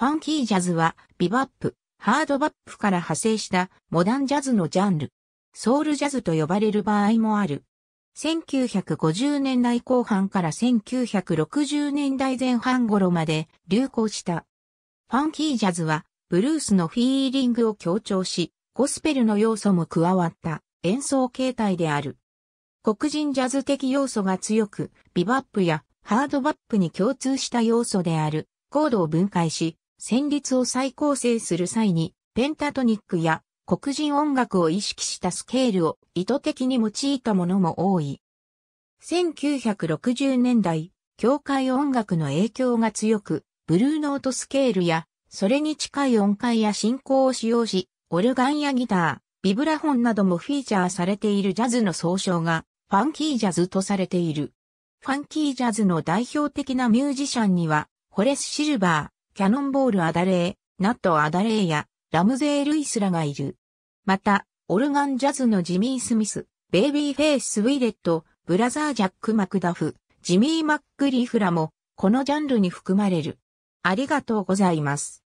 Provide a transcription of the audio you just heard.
ファンキージャズは、ビバップ、ハードバップから派生したモダンジャズのジャンル。ソウルジャズと呼ばれる場合もある。1950年代後半から1960年代前半頃まで流行した。ファンキージャズはブルースのフィーリングを強調し、ゴスペルの要素も加わった演奏形態である。黒人ジャズ的要素が強く、ビバップやハードバップに共通した要素であるコードを分解し、旋律を再構成する際に、ペンタトニックや黒人音楽を意識したスケールを意図的に用いたものも多い。1960年代、教会音楽の影響が強く、ブルーノートスケールや、それに近い音階や進行を使用し、オルガンやギター、ビブラフォンなどもフィーチャーされているジャズの総称が、ファンキージャズとされている。ファンキージャズの代表的なミュージシャンには、ホレス・シルバー、キャノンボール・アダレー、ナット・アダレーやラムゼー・ルイスらがいる。また、オルガンジャズのジミー・スミス、ベイビー・フェイス・ウィレット、ブラザー・ジャック・マクダフ、ジミー・マック・リーフらも、このジャンルに含まれる。ありがとうございます。